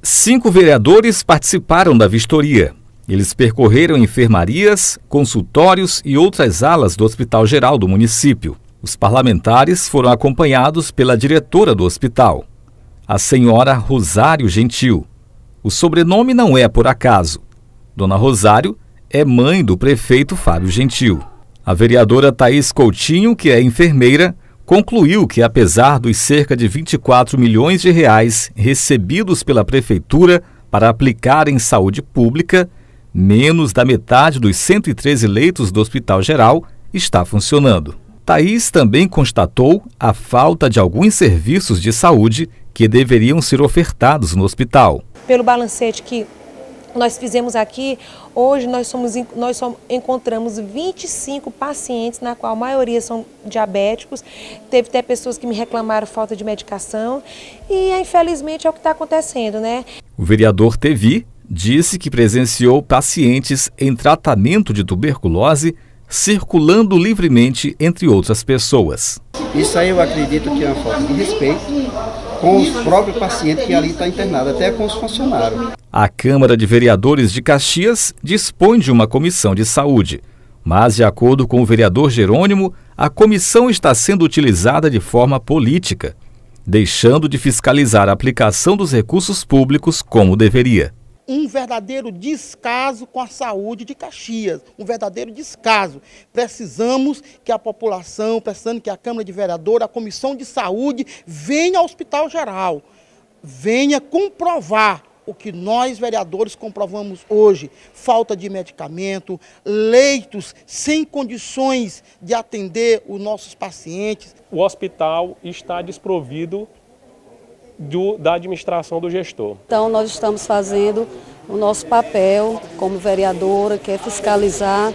Cinco vereadores participaram da vistoria. Eles percorreram enfermarias, consultórios e outras alas do Hospital Geral do município. Os parlamentares foram acompanhados pela diretora do hospital, a senhora Rosário Gentil. O sobrenome não é por acaso. Dona Rosário é mãe do prefeito Fábio Gentil. A vereadora Thaís Coutinho, que é enfermeira, concluiu que, apesar dos cerca de 24 milhões de reais recebidos pela Prefeitura para aplicar em saúde pública, menos da metade dos 113 leitos do Hospital Geral está funcionando. Thaís também constatou a falta de alguns serviços de saúde que deveriam ser ofertados no hospital. Pelo balancete que nós fizemos aqui, hoje nós, somos, nós somos, encontramos 25 pacientes, na qual a maioria são diabéticos. Teve até pessoas que me reclamaram falta de medicação. E infelizmente é o que está acontecendo, né? O vereador Tevi disse que presenciou pacientes em tratamento de tuberculose circulando livremente entre outras pessoas. Isso aí eu acredito que é uma falta de respeito com o próprio paciente que ali está internado, até com os funcionários. A Câmara de Vereadores de Caxias dispõe de uma comissão de saúde, mas, de acordo com o vereador Jerônimo, a comissão está sendo utilizada de forma política, deixando de fiscalizar a aplicação dos recursos públicos como deveria um verdadeiro descaso com a saúde de Caxias, um verdadeiro descaso. Precisamos que a população, precisando que a Câmara de Vereadores, a Comissão de Saúde venha ao Hospital Geral, venha comprovar o que nós vereadores comprovamos hoje: falta de medicamento, leitos sem condições de atender os nossos pacientes. O hospital está desprovido do, da administração do gestor. Então, nós estamos fazendo o nosso papel como vereadora, que é fiscalizar